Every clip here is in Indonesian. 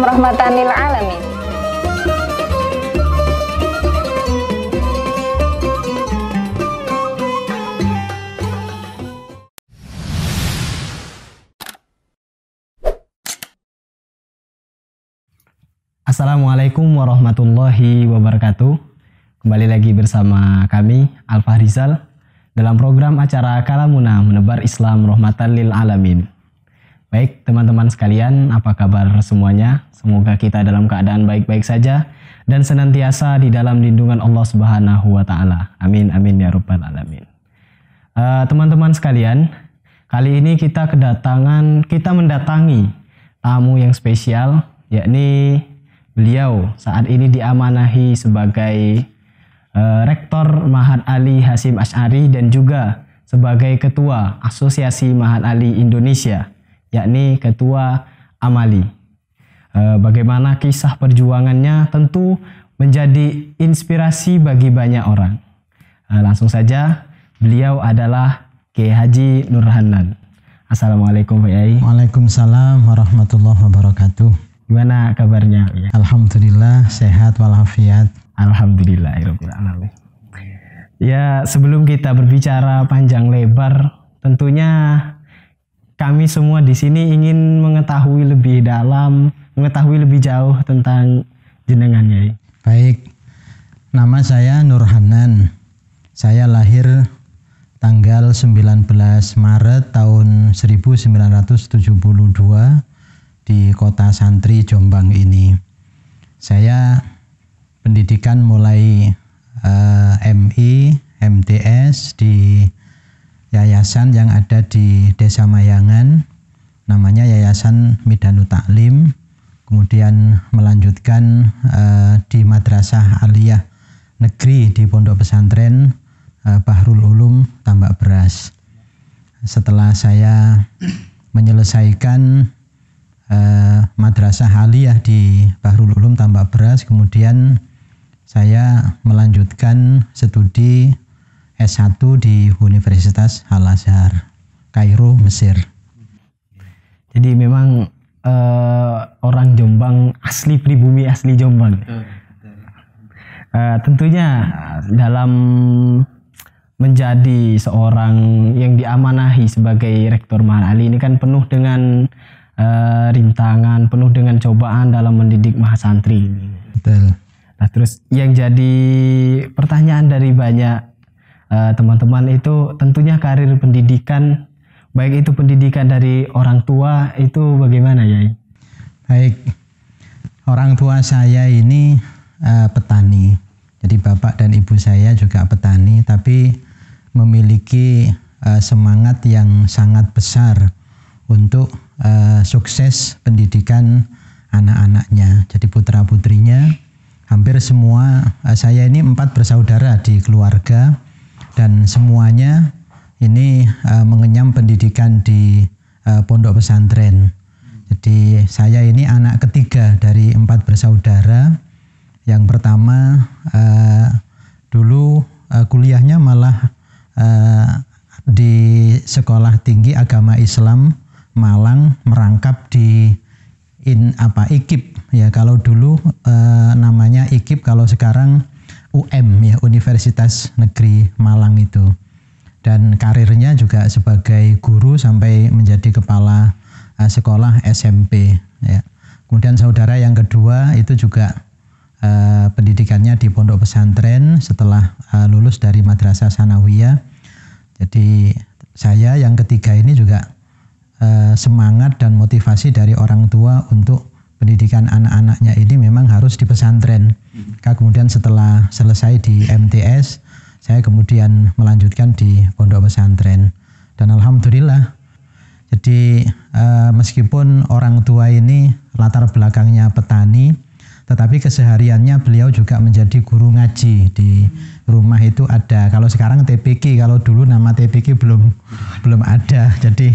rahmatan lil Assalamualaikum warahmatullahi wabarakatuh. Kembali lagi bersama kami Alfa Rizal dalam program acara Kalamuna Menebar Islam Rahmatan lil Alamin. Baik, teman-teman sekalian, apa kabar semuanya? Semoga kita dalam keadaan baik-baik saja dan senantiasa di dalam lindungan Allah Subhanahu wa taala. Amin amin ya rabbal alamin. teman eh, teman-teman sekalian, kali ini kita kedatangan kita mendatangi tamu yang spesial yakni beliau saat ini diamanahi sebagai uh, rektor Mahat Ali Hasim Ashari dan juga sebagai ketua Asosiasi Mahat Ali Indonesia yakni Ketua Amali. Eh, bagaimana kisah perjuangannya tentu menjadi inspirasi bagi banyak orang. Eh, langsung saja, beliau adalah KH Haji Nurhanan. Assalamualaikum Pak Yai. Waalaikumsalam warahmatullahi wabarakatuh. Gimana kabarnya? Alhamdulillah sehat walafiat. Alhamdulillah. Ya, ya sebelum kita berbicara panjang lebar, tentunya kami semua di sini ingin mengetahui lebih dalam, mengetahui lebih jauh tentang jenengan Yai. Baik. Nama saya Nurhanan. Saya lahir tanggal 19 Maret tahun 1972 di kota Santri Jombang ini. Saya pendidikan mulai uh, eh, MI, MTS di yayasan yang ada di Desa Mayangan namanya Yayasan Midanu Taklim kemudian melanjutkan uh, di Madrasah Aliyah Negeri di Pondok Pesantren uh, Bahrul Ulum Tambak Beras setelah saya menyelesaikan uh, Madrasah Aliyah di Bahrul Ulum Tambak Beras kemudian saya melanjutkan studi S1 di Universitas Al Azhar, Kairo, Mesir. Jadi memang uh, orang Jombang asli pribumi asli Jombang. Uh, tentunya dalam menjadi seorang yang diamanahi sebagai rektor Ali ini kan penuh dengan uh, rintangan, penuh dengan cobaan dalam mendidik mahasantri ini. Betul. Nah, terus yang jadi pertanyaan dari banyak Eh, teman-teman uh, itu tentunya karir pendidikan baik itu pendidikan dari orang tua itu bagaimana ya? Baik. Orang tua saya ini uh, petani. Jadi bapak dan ibu saya juga petani tapi memiliki uh, semangat yang sangat besar untuk uh, sukses pendidikan anak-anaknya. Jadi putra-putrinya hampir semua uh, saya ini empat bersaudara di keluarga dan semuanya ini uh, mengenyam pendidikan di uh, pondok pesantren. Jadi saya ini anak ketiga dari empat bersaudara. Yang pertama uh, dulu uh, kuliahnya malah uh, di sekolah tinggi agama Islam Malang merangkap di in apa IKIP ya kalau dulu uh, namanya IKIP kalau sekarang UM ya Universitas Negeri Malang itu dan karirnya juga sebagai guru sampai menjadi kepala uh, sekolah SMP ya. Kemudian saudara yang kedua itu juga uh, pendidikannya di pondok pesantren setelah uh, lulus dari madrasah sanawiyah. Jadi saya yang ketiga ini juga uh, semangat dan motivasi dari orang tua untuk pendidikan anak-anaknya ini memang harus di pesantren. Karena kemudian setelah selesai di MTS, saya kemudian melanjutkan di pondok pesantren. Dan alhamdulillah, jadi eh, meskipun orang tua ini latar belakangnya petani, tetapi kesehariannya beliau juga menjadi guru ngaji di rumah itu ada. Kalau sekarang TPK, kalau dulu nama TPK belum belum ada. Jadi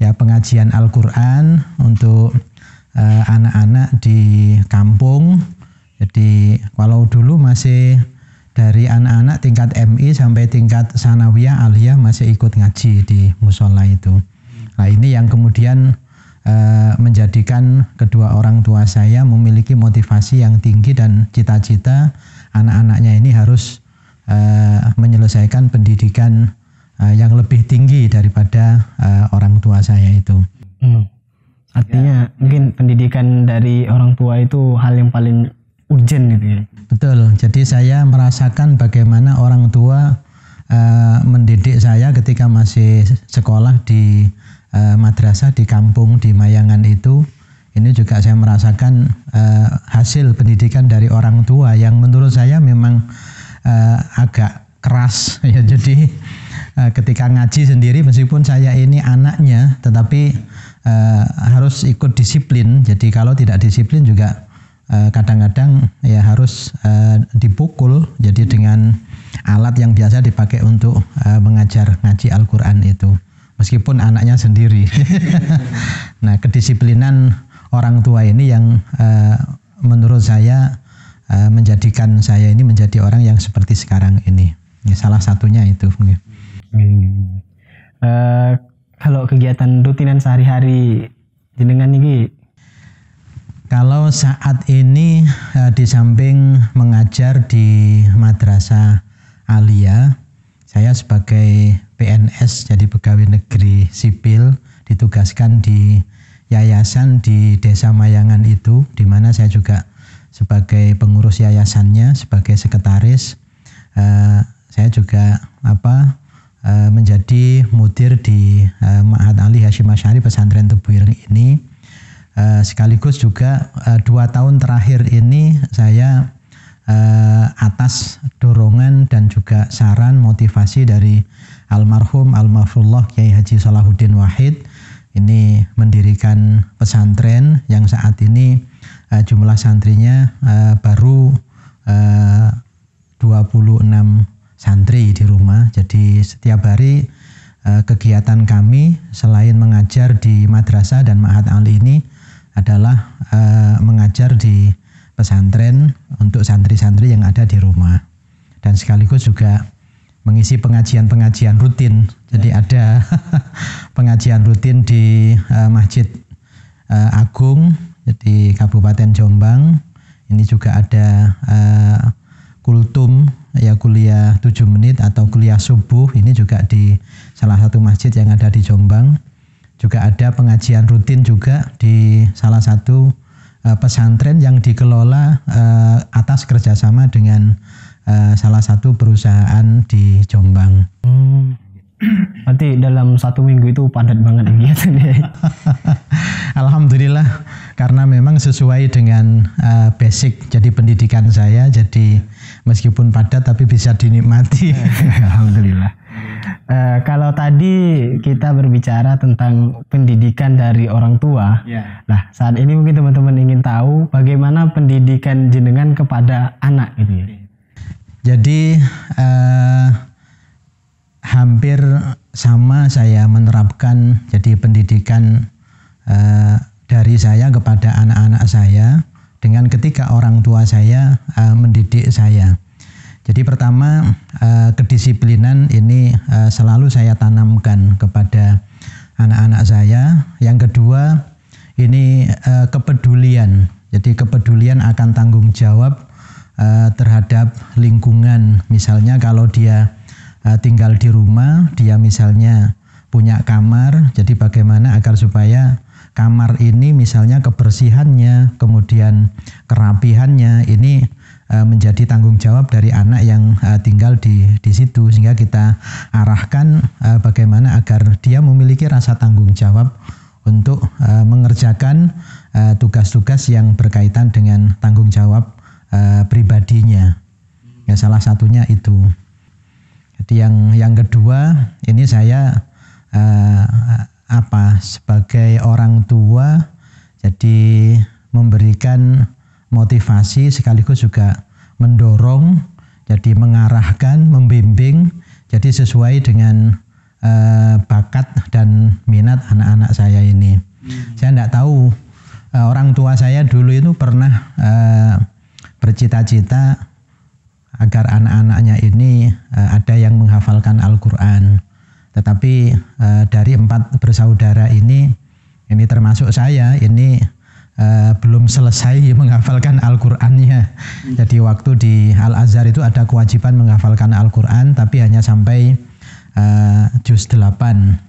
ya pengajian Al-Qur'an untuk Eh, anak-anak di kampung. Jadi kalau dulu masih dari anak-anak tingkat MI sampai tingkat sanawiyah aliyah masih ikut ngaji di musola itu. Nah ini yang kemudian e, menjadikan kedua orang tua saya memiliki motivasi yang tinggi dan cita-cita anak-anaknya ini harus e, menyelesaikan pendidikan e, yang lebih tinggi daripada e, orang tua saya itu. Hmm artinya ya. mungkin pendidikan dari orang tua itu hal yang paling urgent gitu ya betul jadi saya merasakan bagaimana orang tua uh, mendidik saya ketika masih sekolah di uh, madrasah di kampung di Mayangan itu ini juga saya merasakan uh, hasil pendidikan dari orang tua yang menurut saya memang uh, agak keras ya jadi uh, ketika ngaji sendiri meskipun saya ini anaknya tetapi eh, harus ikut disiplin. Jadi kalau tidak disiplin juga eh, kadang-kadang eh, ya harus eh, dipukul. Jadi dengan alat yang biasa dipakai untuk eh, mengajar ngaji Al-Quran itu. Meskipun anaknya sendiri. nah kedisiplinan orang tua ini yang eh, menurut saya eh, menjadikan saya ini menjadi orang yang seperti sekarang ini. Ya, salah satunya itu. Hmm. Uh, kalau kegiatan rutinan sehari-hari jenengan ini kalau saat ini eh, di samping mengajar di madrasah Alia saya sebagai PNS jadi pegawai negeri sipil ditugaskan di yayasan di Desa Mayangan itu di mana saya juga sebagai pengurus yayasannya sebagai sekretaris uh, saya juga apa Eh, menjadi mudir di uh, Ma'had Ali Hashim Asyari pesantren Tebuireng ini uh, sekaligus juga uh, dua tahun terakhir ini saya uh, atas dorongan dan juga saran motivasi dari almarhum almarhumullah Kiai Haji Salahuddin Wahid ini mendirikan pesantren yang saat ini uh, jumlah santrinya uh, baru uh, 26 santri di rumah. Jadi setiap hari eh, kegiatan kami selain mengajar di madrasah dan ma'had al ini adalah eh, mengajar di pesantren untuk santri-santri yang ada di rumah dan sekaligus juga mengisi pengajian-pengajian rutin. Jadi ya. ada pengajian rutin di eh, Masjid Agung di Kabupaten Jombang. Ini juga ada uh, kultum ya kuliah 7 menit atau kuliah subuh ini juga di salah satu masjid yang ada di Jombang. Juga ada pengajian rutin juga di salah satu uh, pesantren yang dikelola uh, atas kerjasama dengan uh, salah satu perusahaan di Jombang. Hmm. Nanti dalam satu minggu itu padat banget kegiatannya. Gitu Alhamdulillah karena memang sesuai dengan uh, basic jadi pendidikan saya jadi meskipun padat tapi bisa dinikmati. Alhamdulillah. Uh, kalau tadi kita berbicara tentang pendidikan dari orang tua, yeah. nah saat ini mungkin teman-teman ingin tahu bagaimana pendidikan jenengan kepada anak ini. Jadi uh, hampir sama saya menerapkan jadi pendidikan uh, dari saya kepada anak-anak saya dengan ketika orang tua saya uh, mendidik saya. Jadi pertama uh, kedisiplinan ini uh, selalu saya tanamkan kepada anak-anak saya. Yang kedua ini uh, kepedulian. Jadi kepedulian akan tanggung jawab uh, terhadap lingkungan. Misalnya kalau dia uh, tinggal di rumah, dia misalnya punya kamar. Jadi bagaimana agar supaya kamar ini misalnya kebersihannya, kemudian kerapihannya ini eh, menjadi tanggung jawab dari anak yang eh, tinggal di di situ sehingga kita arahkan eh, bagaimana agar dia memiliki rasa tanggung jawab untuk mengerjakan tugas-tugas yang berkaitan dengan tanggung jawab pribadinya. Ya salah satunya itu. Jadi yang yang kedua ini saya apa sebagai orang tua jadi memberikan motivasi sekaligus juga mendorong jadi mengarahkan membimbing jadi sesuai dengan eh, bakat dan minat anak-anak saya ini hmm. saya tidak tahu eh, orang tua saya dulu itu pernah eh, bercita-cita agar anak-anaknya ini eh, ada yang menghafalkan Al-Quran tetapi e, dari empat bersaudara ini, ini termasuk saya, ini e, belum selesai menghafalkan Al-Qur'annya. Jadi waktu di Al-Azhar itu ada kewajiban menghafalkan Al-Qur'an tapi hanya sampai e, juz 8.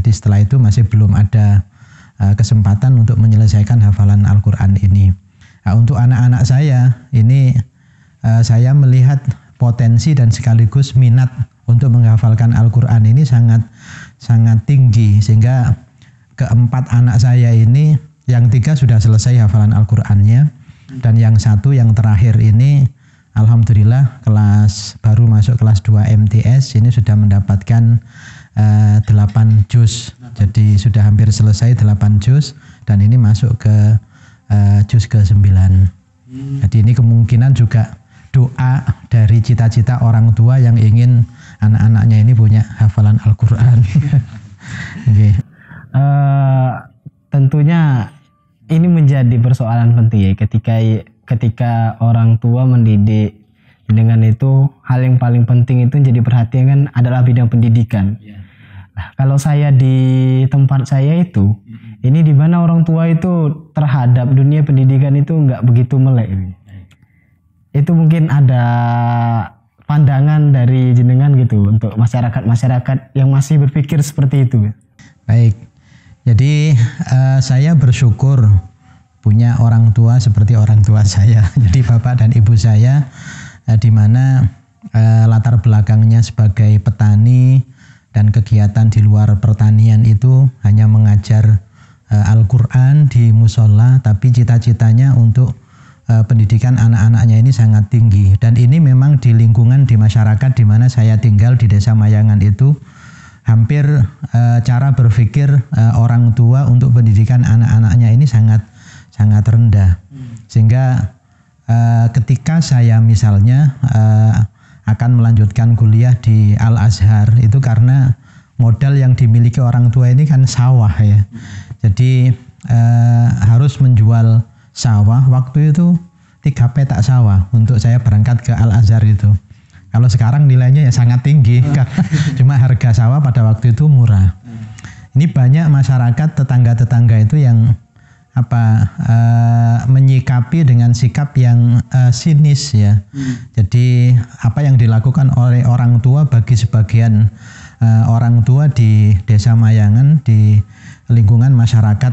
Jadi setelah itu masih belum ada e, kesempatan untuk menyelesaikan hafalan Al-Qur'an ini. Nah, untuk anak-anak saya ini e, saya melihat potensi dan sekaligus minat untuk menghafalkan Al-Quran ini sangat sangat tinggi sehingga keempat anak saya ini yang tiga sudah selesai hafalan Al-Qurannya dan yang satu yang terakhir ini Alhamdulillah kelas baru masuk kelas 2 MTS ini sudah mendapatkan uh, eh, 8 juz jadi sudah hampir selesai 8 juz dan ini masuk ke uh, juz ke 9 hmm. jadi ini kemungkinan juga doa dari cita-cita orang tua yang ingin anak-anaknya ini punya hafalan Al-Quran. okay. uh, eh, tentunya ini menjadi persoalan penting ya ketika ketika orang tua mendidik dengan itu hal yang paling penting itu jadi perhatian kan adalah bidang pendidikan. Iya. Nah, kalau saya di tempat saya itu, ini di mana orang tua itu terhadap dunia pendidikan itu nggak begitu melek itu mungkin ada pandangan dari jenengan gitu untuk masyarakat-masyarakat yang masih berpikir seperti itu. Baik. Jadi uh, saya bersyukur punya orang tua seperti orang tua saya. Jadi bapak dan ibu saya uh, di mana uh, latar belakangnya sebagai petani dan kegiatan di luar pertanian itu hanya mengajar uh, Al-Qur'an di musola tapi cita-citanya untuk Eh, pendidikan anak-anaknya ini sangat tinggi dan ini memang di lingkungan di masyarakat di mana saya tinggal di Desa Mayangan itu hampir uh, cara berpikir uh, orang tua untuk pendidikan anak-anaknya ini sangat sangat rendah sehingga uh, ketika saya misalnya uh, akan melanjutkan kuliah di Al Azhar itu karena modal yang dimiliki orang tua ini kan sawah ya jadi e, harus menjual sawah waktu itu tiga petak sawah untuk saya berangkat ke Al Azhar itu. Kalau sekarang nilainya ya sangat tinggi, cuma harga sawah pada waktu itu murah. Ini banyak masyarakat tetangga-tetangga itu yang apa e, menyikapi dengan sikap yang e, sinis ya. Jadi apa yang dilakukan oleh orang tua bagi sebagian e, orang tua di desa Mayangan di lingkungan masyarakat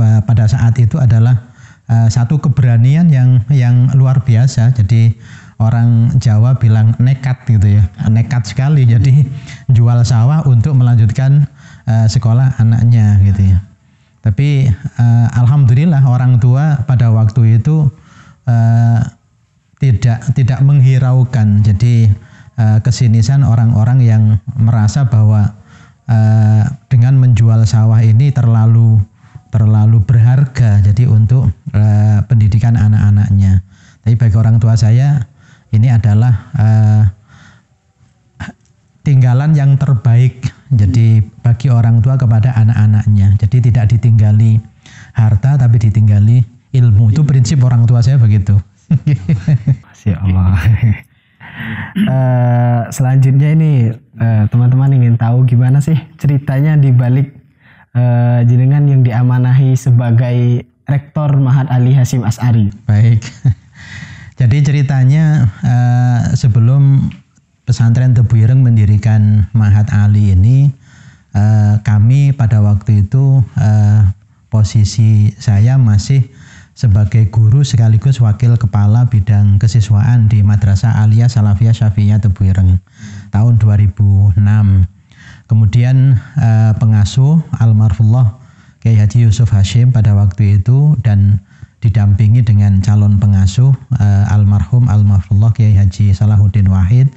e, pada saat itu adalah Eh, satu keberanian yang yang luar biasa. Jadi orang Jawa bilang nekat gitu ya, nekat sekali. Jadi jual sawah untuk melanjutkan uh, sekolah anaknya gitu ya. Tapi uh, alhamdulillah orang tua pada waktu itu uh, tidak tidak menghiraukan. Jadi uh, kesinisan orang-orang yang merasa bahwa dengan menjual sawah ini terlalu terlalu berharga jadi untuk uh, pendidikan anak-anaknya. Tapi bagi orang tua saya ini adalah uh, tinggalan yang terbaik jadi bagi orang tua kepada anak-anaknya. Jadi tidak ditinggali harta tapi ditinggali ilmu. Itu prinsip orang tua saya begitu. Masya Allah. uh, selanjutnya ini teman-teman uh, teman -teman ingin tahu gimana sih ceritanya di balik Eh, jenengan yang diamanahi sebagai rektor Mahat Ali Hasim Asari. Baik. Jadi ceritanya eh, sebelum pesantren Tebuireng mendirikan Mahat Ali ini eh, kami pada waktu itu posisi saya masih sebagai guru sekaligus wakil kepala bidang kesiswaan di Madrasah Aliyah Salafiyah Syafiyah Tebuireng tahun 2006. Kemudian uh, pengasuh almarhumullah Kiai Haji Yusuf Hashim pada waktu itu dan didampingi dengan calon pengasuh uh, almarhum almarhumullah Kiai Haji Salahuddin Wahid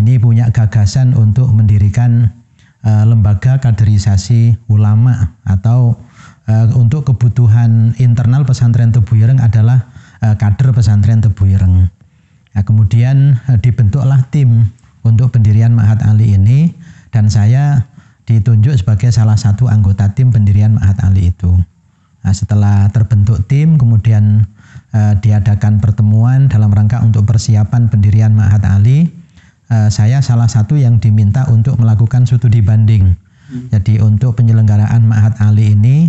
ini punya gagasan untuk mendirikan uh, lembaga kaderisasi ulama atau uh, untuk kebutuhan internal pesantren Tebuyereng adalah uh, kader pesantren Tebuyereng. Nah, kemudian uh, dibentuklah tim untuk pendirian Mahat Ali ini dan saya ditunjuk sebagai salah satu anggota tim pendirian Ma'had Ali itu. Nah, setelah terbentuk tim, kemudian eh, diadakan pertemuan dalam rangka untuk persiapan pendirian Ma'had Ali. Eh, saya salah satu yang diminta untuk melakukan studi banding. Hmm. Jadi untuk penyelenggaraan Ma'had Ali ini,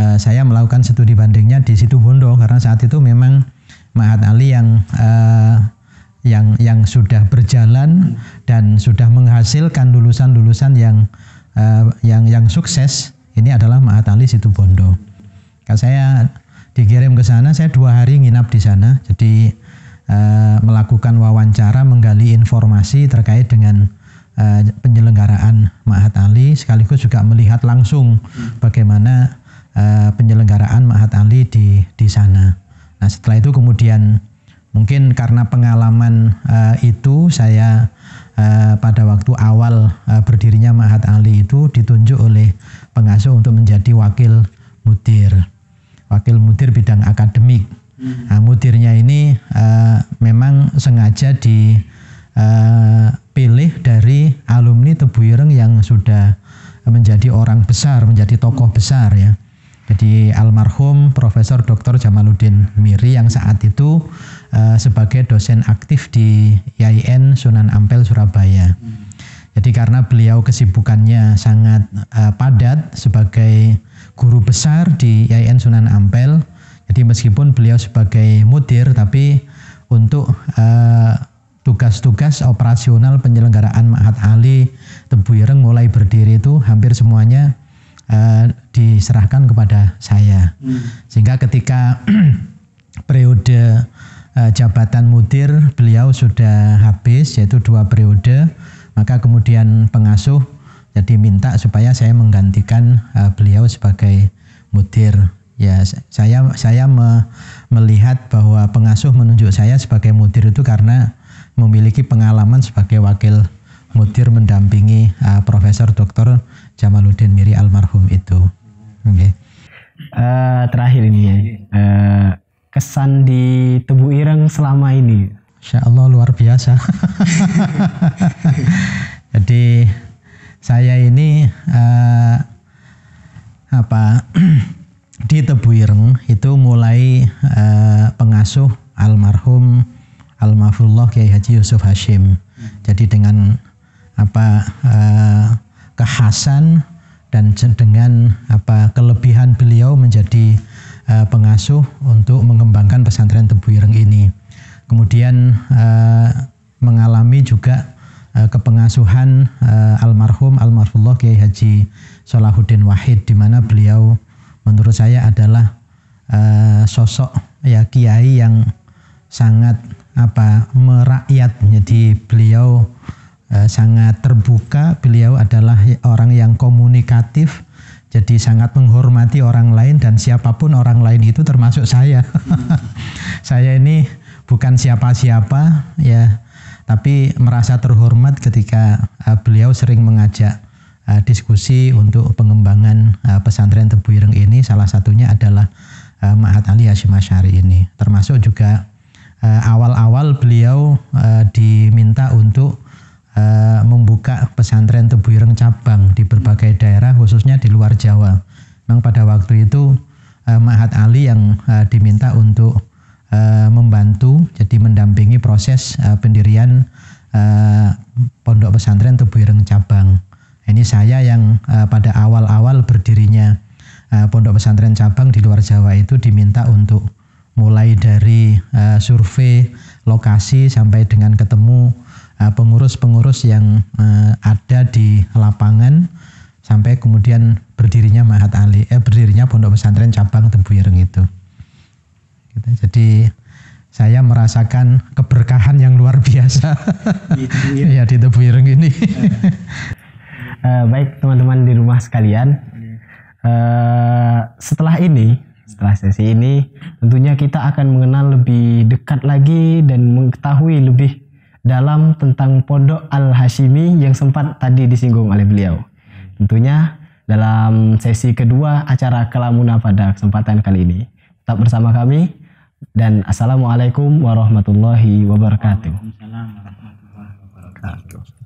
eh, saya melakukan studi bandingnya di situ Bondo karena saat itu memang Ma'had Ali yang eh, yang yang sudah berjalan dan sudah menghasilkan lulusan-lulusan yang uh, yang yang sukses ini adalah Mahat Ali Situbondo. saya dikirim ke sana, saya dua hari nginap di sana. Jadi uh, melakukan wawancara, menggali informasi terkait dengan uh, penyelenggaraan Mahat Ali, sekaligus juga melihat langsung bagaimana uh, penyelenggaraan Mahat Ali di di sana. Nah setelah itu kemudian Mungkin karena pengalaman uh, itu saya uh, pada waktu awal uh, berdirinya Mahat Ali itu ditunjuk oleh pengasuh untuk menjadi wakil mudir. Wakil mudir bidang akademik. Hmm. Nah, mudirnya ini uh, memang sengaja dipilih dari alumni Tebuireng yang sudah menjadi orang besar, menjadi tokoh besar ya. Jadi almarhum Profesor Dr. Jamaluddin Miri yang saat itu Eh, sebagai dosen aktif di YIN Sunan Ampel Surabaya. Jadi karena beliau kesibukannya sangat uh, padat sebagai guru besar di YIN Sunan Ampel, jadi meskipun beliau sebagai mudir tapi untuk tugas eh, tugas-tugas operasional penyelenggaraan Ma'had Ali Tebu Ireng mulai berdiri itu hampir semuanya uh, diserahkan kepada saya. Hmm. Sehingga ketika periode Eh, jabatan mudir beliau sudah habis yaitu dua periode maka kemudian pengasuh jadi minta supaya saya menggantikan eh, beliau sebagai mudir ya saya saya me, melihat bahwa pengasuh menunjuk saya sebagai mudir itu karena memiliki pengalaman sebagai wakil mudir mendampingi uh, Profesor Dr. Jamaluddin Miri almarhum itu. Okay. Uh, terakhir ini ya. Uh, kesan di Tebu Ireng selama ini? Insya Allah luar biasa. Jadi saya ini uh, apa di Tebu Ireng itu mulai uh, pengasuh almarhum almarhumullah Kiai Haji Yusuf Hashim. Hmm. Jadi dengan apa uh, eh, kekhasan dan dengan apa kelebihan beliau menjadi uh, pengasuh untuk mengembangkan pesantren Tebuireng ini. Kemudian uh, mengalami juga uh, kepengasuhan uh, almarhum almarhumullah Kiai Haji Salahuddin Wahid di mana beliau menurut saya adalah uh, sosok ya kiai yang sangat apa merakyat. Jadi beliau uh, sangat terbuka, beliau adalah orang yang komunikatif jadi sangat menghormati orang lain dan siapapun orang lain itu termasuk saya. saya ini bukan siapa-siapa ya, tapi merasa terhormat ketika uh, beliau sering mengajak uh, diskusi untuk pengembangan uh, pesantren Tebu ini. Salah satunya adalah uh, Ma'at Ali Hashim Asyari ini. Termasuk juga awal-awal uh, beliau uh, diminta untuk Eh, membuka pesantren Tebuireng cabang di berbagai daerah khususnya di luar Jawa. Memang pada waktu itu uh, eh, Mahat Ali yang uh, diminta untuk uh, membantu jadi mendampingi proses uh, pendirian uh, pondok pesantren Tebuireng cabang. Ini saya yang uh, pada awal-awal berdirinya uh, pondok pesantren cabang di luar Jawa itu diminta untuk mulai dari uh, survei lokasi sampai dengan ketemu Eh, pengurus-pengurus yang eh, ada di lapangan sampai kemudian berdirinya Mahat Ali, eh berdirinya Pondok Pesantren Cabang Tembuyereng itu. Gitu. Jadi saya merasakan keberkahan yang luar biasa gitu, ya. di Tembuyereng ini. Eh. baik teman-teman di rumah sekalian, iya. setelah ini setelah sesi ini tentunya kita akan mengenal lebih dekat lagi dan mengetahui lebih dalam tentang Pondok Al-Hashimi yang sempat tadi disinggung oleh beliau. Tentunya dalam sesi kedua acara Kelamuna pada kesempatan kali ini. Tetap bersama kami dan Assalamualaikum warahmatullahi wabarakatuh. Waalaikumsalam warahmatullahi wabarakatuh.